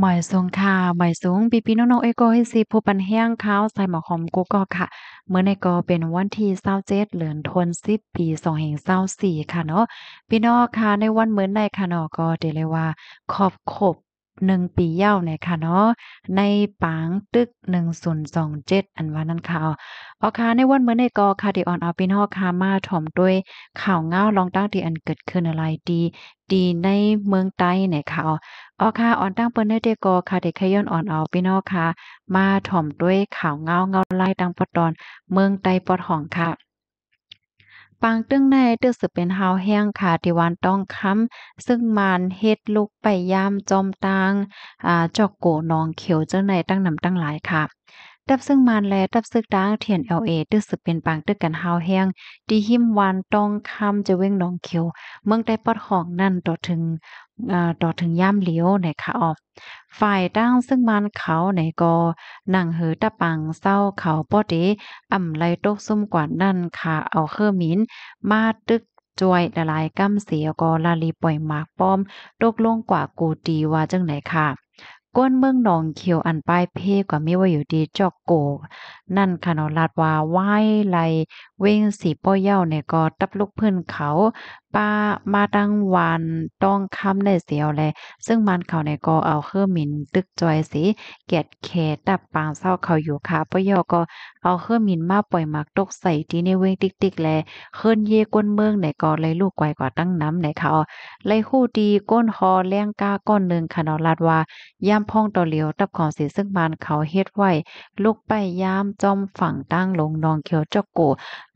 หมอยสูงค่ะหมอยสูงปีปีน้อง ๆ เอโกให้ซีผู้ปันแห้งเขาใส่หมอหอมกุก็ค่ะ เมื่อในกอเป็นวันที่เศร้าเจ็ดเหลือนทนสิบปีสองแห่งเศร้าสี่ค่ะเนาะพี่น้องค่ะในวันเหมือนในค่ะเนาะก็เดเลยว่าขอบขบหนึ่งปีเย่าเนี่ยค่ะเนาะในปางตึกหนึ่งศูนย์สองเจ็ดอันว่านั้นค่ะเอาค่ะ ในวันเมื่อในกอคาดิออนเอาพี่น้องค่ะมาถ่อมด้วยข่าวเงาลองตั้งที่อันเกิดขึ้นอะไรดี ดีในเมืองใต้เนี่ยค่ะเอาค่ะออนตั้งเปิ้นเด้เดกอค่ะเด็กย้อนอ่อนเอาพี่น้องค่ะ มาถ่อมด้วยข่าวเงาเงาไล่ตั้งปอดอน เมืองใต้ปอดห้อง ค่ะปางตึ้งในตึกสืบเป็นหาวแห้งค่ะที่วันต้องค้ำซึ่งมันเฮ็ดลูกไปย่าม จอมตังอ่าจอกโกนองเขียวเจ้าในตั้งนำตั้งหลายค่ะดับซึ่งมันและดับซึกดังเทียนเอลเอตึกสึกเป็นปังตึกกันฮาวแห้งดีหิมวานตองคำจะเว้งน้องเขียวเมืองได้ปอดของนั่นต่อถึงต่อถึงย่ามเหลียวในขาออก ฝ่ายตั้งซึ่งมันเขาในกอนั่งหือตะปังเศร้าเขาปอดีอ่ำไรตกซุ่มกว่านั่นขาเอาเครื่อมินมาตึกจวยละลายกั้มเสียกอลาลีปล่อยหมากป้อมตกลงกว่ากูตีว่าจังไหนค่ะก้นเมืองหนองเขียวอันป้ายเพ่กว่ามีว่าอยู่ดีจอกโก นั่นค่ะนาลาดว่าไหวไหลเว้งสีป้อเย่าเนี่ยก็ตับลูกเพื่อนเขา ป้ามาดังวันต้องค้ำในเสียวเลซึ่งมันเขาเนี่ยก็เอาเครื่องมินตึกจอยสีเกียดแขตับปางเศร้าเขาอยู่ค่ะป้อเย่าก็เอาเครื่องมินมาปล่อยมักตกใส่ที่ในเว้งติ๊กติ๊กแลเคลื่อนเย่ก้นเมืองเนี่ยก็เลยลูกไกวกว่าตั้งน้ำเนี่ยเขาเลยคู่ดีก้นคอแรงก้าก้อนหนึ่งค่ะนาลาดว่าย่ำพ่องต่อเหลียวตับของสีซึ่งบานเขาเฮ็ดไว้ลูกไปยามจอมฝั่งตั้งลงนองเขียวจกโก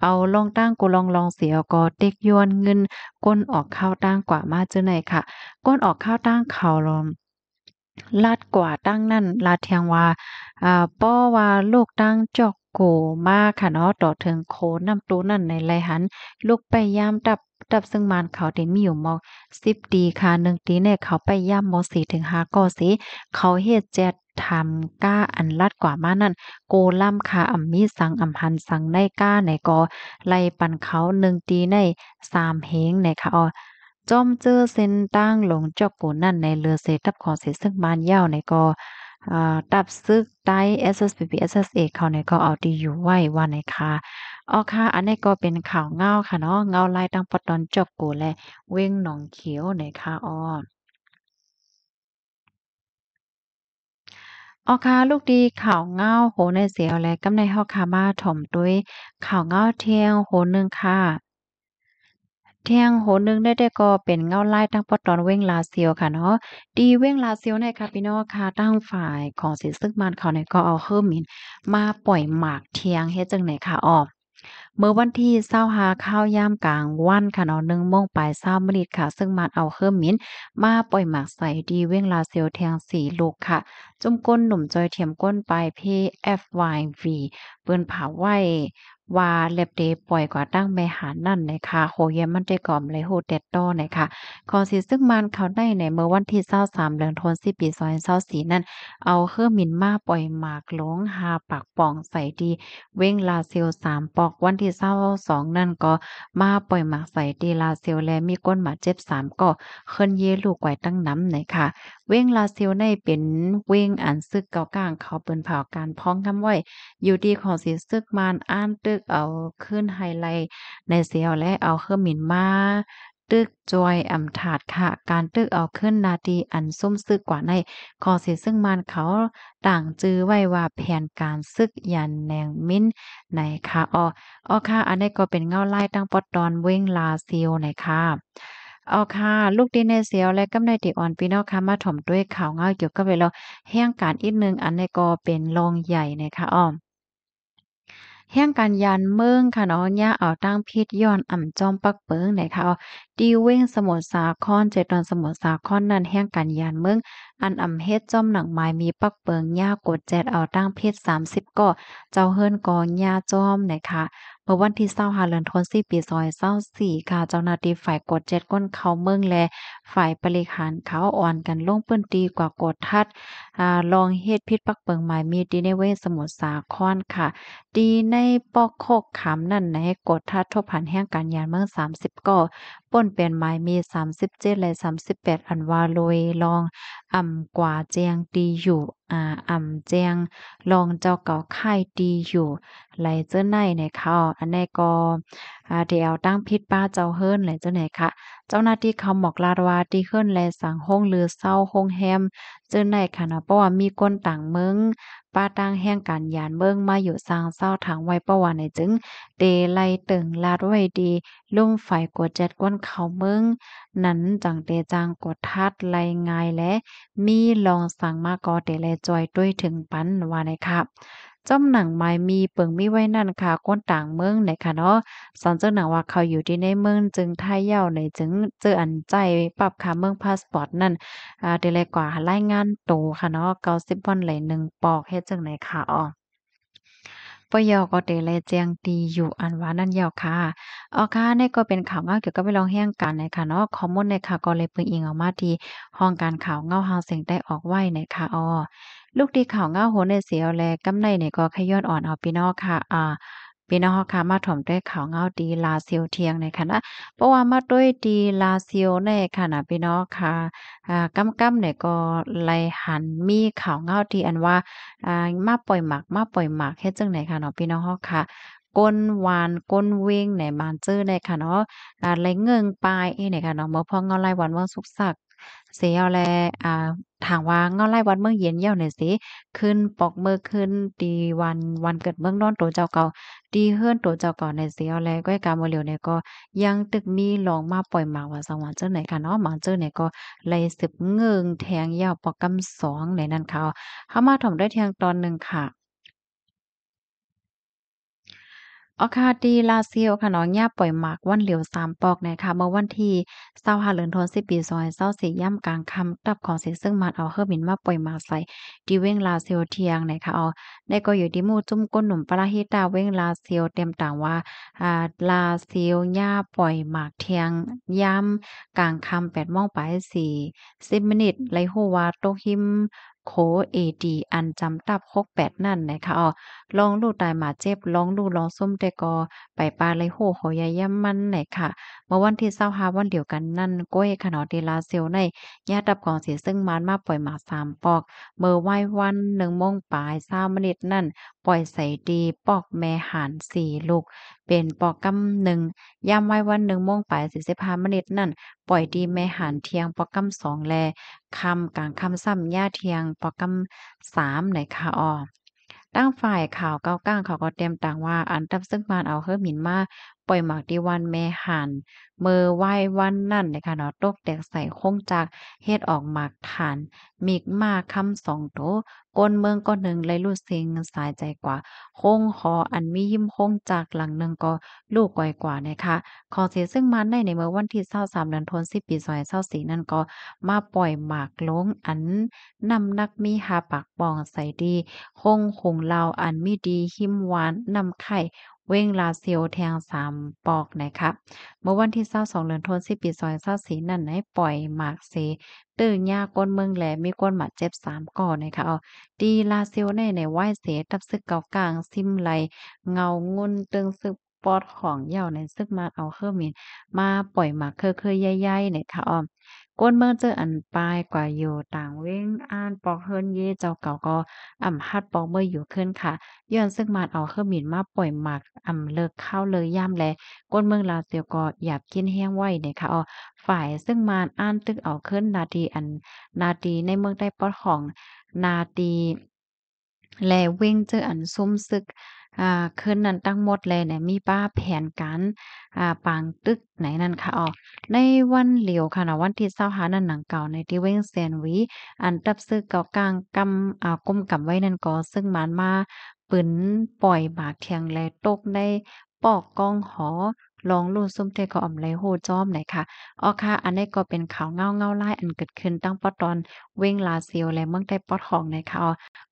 เอาลงตั้งกูลองลองเสียก็เด็กยวนเงิน ก้นออกข้าวตั้งกว่ามาเจอไหนค่ะ ก้นออกข้าวตั้งเขาลมลาดกว่าตั้งนั่นลาดเทียงว่าอ่าป้อว่าลูกตั้งจกโกมาค่ะเนาะต่อถึงโคนนำตัวนั่นในไรหันลูกไปยามดับดับซึ่งมานเขาเต็มมีอยู่มองสิบดีค่ะหนึ่งตีเนี่ยเขาไปย่ามมอสี่ถึงห้าก็สิเขาเฮ็ดแจดทำก้าอันลัดกว่ามานั่นโกล่ำคาอ่ำมีสังอ่ำหันสังในก้าในกอไล่ปันเขาหนึ่งตีในสามเฮงในค่ะออจอมเจอเส้นตั้งหลงจอกปูนั่นในเรือเสตับขอเสซึ่งมานยาวในกอตับซึก ไต SSPP SSA เขาในก็เอาดีอยู่ไว้ว่าในค่ะอ๋อค่ะอันนี้ก็เป็นข่าว เงาค่ะเนาะเงาลายตั้งปตอนจกกูและเว้งหนองเขียวในคะอ๋อออค่ลูกดีข่าวเงาโหในเสียวและกำในเฮาคาะมาถ่มด้วยข่าวเงาเทียงโหนึงค่ะเทียงโหนึงได้ได้ก็เป็นเงาไล่ตั้งปอตอนเว้งลาเซียวค่ะเนาะดีเว้งลาเซียวในคาปิโนค่ะตั้งฝ่ายของสิซึกมันเขาในก็เอาเฮอร์มินมาปล่อยหมากเทียงเฮจังไหนค่ะออเมื่อวันที่เศร้าหาข้าวย่ามกลาง วันค่ะเนาะหนึ่งโมงปลายเศร้ามริดค่ะ ซึ่งมาเอาเครื่องมิ้นมาปล่อยหมากใส่ดีเว้งลาเซลแทงสีลูกค่ะ จุ่มก้นหนุ่มจอยเทียมก้นไปพีเอฟวายวีปืนผาไหวว่าเล็บเดปล่อยกว่าตั้งแม่หานั่นนคะโหเยมันได้ก่อมเลยโฮเด็ดตนะคะขอสีซึ่งมันเขาได้ในเมื่อวันที่เศร้าสามเดือนทันวาปีซอยเศร้าสีนั่นเอาเครื่องมินมาปล่อยหมากหลงหาปากป่องใส่ดี เว้งลาเซลสามปอกวันที่เศร้าสองนั่นก็มาปล่อยหมากใส่ดีลาเซลแลมีก้นหมาเจ็บสามก็เคลื่อนเยลูกไกวตั้งน้ำนะคะเว้งลาเซลในเป็นเว้งอันซึกเกากลางเขาเปินเผาการพ้องคำไว้อยู่ดีขอสีซึกมันอ่านตึกกเอาขึ้นไฮไลท์ใน เสียว และเอาเครื่องมินมาตึกจอยอ่ำถาด ค่ะ การตึก เอาขึ้น นาทีอันส้มซึกกว่าในคอเสียซึ่งมันเขาต่างจื้อไว้ว่าแผนการซึกยันแนงมิ้นในค่ะออออค่ะ อันนี้ก็เป็นเงาไล่ตั้งปอดตอนเว้งลาเซียวในค่ะเอาค่ะ ลูกดีในเซียวและกำในติอ่อนพี่น้องค่ะมาถ่อมด้วยข่าวเงาเกี่ยวกับเวลาแห่งการ อีกนึงอันนี้ก็เป็นรองใหญ่ในค่ะอ้อมแห่งการยานเมืองค่ะเนาะย่าเอาตั้งพิษย้อนอ่ำจอมปักเปิงไหนค่ะดีเว้งสมุทรสาครเจดอนสมุทรสาครนั่นแห่งกันยานเมืองอันอำเฮ็ดจอมหนังไม้มีปักเปิงหญ้ากดแจดเอาตั้งเพศ30 ก็ เจ้าเฮิรนกองหญ้าจอมนะคะเมื่อวันที่25เดือนธันวาคมปีซอยี4ค่ะเจ้าหน้าที่ฝ่ายกดเจ็ดก้นเขาเมืองและฝ่ายบริหารเขาอ่อนกันลงเปื้นตีกว่ากดทัดอ่าลองเฮ็ดพิษปักเปิงหมายมีดีในเวสมุทรสาครค่ะ ดีในปอกโคกขามนั่นในกดทัดทบผันแห่งการยานเมือง30ก่อป้นเปลี่ยนหมายมีสามิบเจ็ดและสามิบแปดอันว่าลอยลองอ่ำกว่าเจียงตีอยู่อ่าอ่ำเจียงลองเจ้าเก่าค่ายตีอยู่ ไหลเจ้าหนในเขาอันในก็อ่าเดี๋ยวตั้งพิษป้าเจ้าเฮิรนไหลเจ้าไหนคะเจ้าหน้าที่เขาหมอกลาดว่าที่เฮิรนและสั่งห้องเรือเศร้าห้องแฮมเจ้าไหนค่ะนะเพราะว่ามีคนต่างเมืองป้าตั้งแห่งการยานเบืองมาอยู่สร้างเศร้าทางไว้ประวันในจึงเตไลตึงลาดไว้ดี ลุ่มฝ่ายกดเจ็ดก้นเขาเมืองนั้นจังเตจางกดทัดไลงายและ มีลองสั่งมาก่อเตไลจอยด้วยถึงปันว่าในครับจ้อมหนังไม้มีเปิงมีไว้นั่นค่ะก้นต่างเมืองไหนค่ะเนาะสอนเจ้าหนังว่าเขาอยู่ที่ในเมืองจึงท้ายเย่าไหนจึงเจออันใจปรับค่ะเมืองพาสปอร์ตนั่นอ่าเดลยกว่ารายงานโตค่ะเนาะเก้าสิบวันไหลหนึ่งปอกเฮ็ดจังไหนค่ะอ๋อปยอก็เตเลยแจงตีอยู่อันว่านั่นยาวค่ะอ๋อค่ะนี่ก็เป็นข่าวเงาเกี่ยวกับไปลองแห้งการในค่ะเนาะคอมมอนในค่ะก็เลยเปิงอิงออกมาที่ ห้องการข่าวเงาหาาเสียงได้ออกไว้ในค่ะอ๋อลูกดีข่าวเงาโหในเสียวแลกำในเน่ก็ขย้อนอ่อนเอาพี่น้องค่ะอ่าพี่น้องค่ะมาถ่อมด้วยข่าวเงาดีลาเซียวเทียงในคณะเพราะว่ามาด้วยดีลาเซียวในค่ะนะพี่น้องค่ะอ่ากำกำเน่ก็ไลหันมีข่าวเงาดีอันว่าอ่ามาปล่อยหมักมาปล่อยหมักเฮ็ดจังไหนค่ะเนาะพี่น้องค่ะก้นวานก้นเวงในบานเจอในค่ะเนาะอ่าไรเงิงปลายเอนค่ะเนาะเมื่อพองเงาไล่วันว่างสุกสักเสียเอาแลอ่าถามว่าเงาไล่วันเมืองเย็นเย่าเนี่ยสิขึ้นปอกเมื่อขึ้นตีวัน วันเกิดเมืองนอนตัวเจ้าเก่าตีเฮือนตัวเจ้าเก่าในเสียเอาแลก้กยกาโมเหลียวเนี่ยก็ ยังตึกมีหลองมาปล่อยหมาว่าสังวันเจ้าไหนค่ะเนาะ หมาเจ้าเนี่ยก็เลยสืบเงืองแทงเยาวปอกกำสองในนั้นเขาเ้ามาถ่อมด้วยเทียงตอนหนึ่งค่ะอคาดีลาเซียวค่ะน้องย่าปล่อยหมาก วันเหลียวสามปอกนะคะ เมื่อวันที่เศร้าหาเลือนทนสิบปีซอยเศร้าสีย่ำกลางคำตับของเสียซึ่งมันเอาเฮอร์มินมาปล่อยหมาก ใส่ดีเว้งลาเซียวเทียงนะคะเอาได้ก็อยู่ดีมูจุ้มก้นหนุ่มปลาฮิตาเว้งลาเซียวเต็มต่างว่าอ่า ลาเซียวย่าปล่อยหมากเทียงย่ำกลางคำแปดม่องไปสี่สิบมินิทไรหัวโตหิมโคเอดี อัน จำ ตับหกแปดนั่นนะคะอ๋อลองลูก ตายหมาเจ็บ ลองลูกลองส้ม แต่กอ ไปปลาไรโหหอยย่ำมันนะนค่ะ เมื่อวันที่เศร้าฮาวันเดียวกันนั่น ก้อย ขนอเดลาเซลในญาตับ กองเสียซึ่งมานมาปล่อยหมาสามปอก เมื่อไหววันหนึ่งโมงปลายสามนิดนั่น ปล่อยใส่ดีปอกแม่หานสี่ลูกเป็นปอกกำหนึ่งย่ำไว้วันหนึ่งโมงไปสิบสิบห้ามนิตนั่นปล่อยดีแม่หันเทียงปอกกำสองแลคำกลางคำซ้ำย่าเทียงปอกกำสามไหนคาะออตั้งฝ่ายข่าวเก้าก้างเขาก็เตรียมต่างว่า อันตับซึ่งมานเอาเฮิร์มินมาป่อยหมากดีวัน แม่หันเมื่อไหววันนั่นเนยค่ะเนาะตกแตกใส่คงจากเฮ็ด ออกหมากฐานมิกมาคำสองโตก้นเมือง ก็หนึ่งเลยรู้สิงสายใจกว่าคงคออันมี ยิ้มคงจากหลังหนึ่งก็ลูกก่อยกว่า นะคะขอเสียซึ่งมันในในเมื่อวันที่เศร้าสามเดือนธันสิปีซอยเศร้าสีนั่นก็มาปล่อยหมากลงอันนำนักมีหาปากปองใส่ดีคงคงเราอันมีดีหิมหวานนำไข่เว้งลาเซียว แทงสามปอก นะครับ เมื่อวันที่เศร้าสองเดือนทนสิปีซอยเศร้าสีนั่น ไหนปล่อยหมากเซตื้อยาก้นเมืองแหลมีก้นหมัดเจ็บสามก่อนะคะเอาดีลาเซียวในในไหวเสตับซึกเกากลางซิมไหลเงา งุนตึงซึก ปอดของเหย่า ในซึก มาเอาเครื่องมินมาปล่อยหมากเคยเคยใหญ่ๆนะยคะออมก้นเมื่อเจออันปายกว่าอยู่ต่างเว้งอ่านปอกเฮิรนเย่เจ้าเก่าก็อ่ำฮัดปอกเมื่ออยู่ขึ้นค่ะย้อนซึ่งมาเอาเครื่องหมิ่นมาปล่อยหมักอ่ำเลิกเข้าเลยย่ำแลก้นเมืองลาวเสียวก็หยาบกินแห้งไว้เนี่ยค่ะอ๋อฝ่ายซึ่งมาอ่านตึกเอาขึ้นนาทีอัน นาทีในเมืองได้ปอดของ นาทีแลเว้งเจออันซุ่มซึกคืนนั้นตั้งหมดเลยเนี่ยมีป้าแผนการปางตึกไหนนั่นค่ะออก ในวันเหลียวค่ะเนาะวันที่เศร้าหานันหนังเก่าในที่เว้งเซนวีอันตับซื้อเก่ากลางกำอ่าก้มกับไว้นั่นก็ซึ่งมันมาปืนปล่อยบากเทียงแลตกในปอกกองหอลองลู่ซุ่มเทก็อ่อมไหลโฮจ้อมไหนค่ะออค่ะ อันนี้ก็เป็นข่าวเงาเงาไล่อันเกิดขึ้นตั้งปอตอน เว้งลาเซียวและเมืองได้ปอดของในค่ะ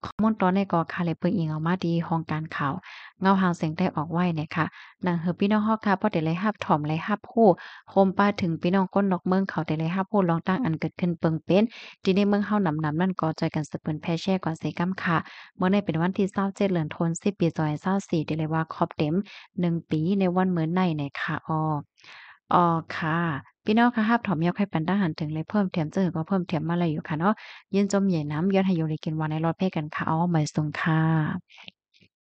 ข้อมูลตอนในก็ค่ะเลยเปิงอิงออกมาดีของการข่าว เงาหางเสียงได้ออกไวเนยคะนางเฮอพี่น้องฮอกค่ะพอเดลัลยฮับถ่อมไลฮับผู้โฮมป้าถึงพี่น้องก้นนกเมืองเขาได้เลยฮับผู้ลองตั้งอันเกิดขึ้นเปิงเป็นที่ในเมืองเ้าหนำหนำนั่นก็ใจกันสืบเปิ้นแพ่แช่ก่อนเสกัมค่ะ เมื่อในเป็นวันที่เศร้าเจ็ดเหลือนทนสิบปีซอยเศร้าสี่เดลัลยว่าครอบเต็มหนึ่งปีในวันเหมือนในนะ่ะค่ะออออค่ะ พี่น้องค่ะบถอมยกให้ปันทหารถึงเลย เพิ่มเทียมเจอก็เพิ่มเทียมมาเลยอยู่ค่ะเนาะยินจมใหญ่น้ำย้อนให้โยเลยกินวันในรอดเพ่กันค่ะ อ๋อหมายสงค่ะ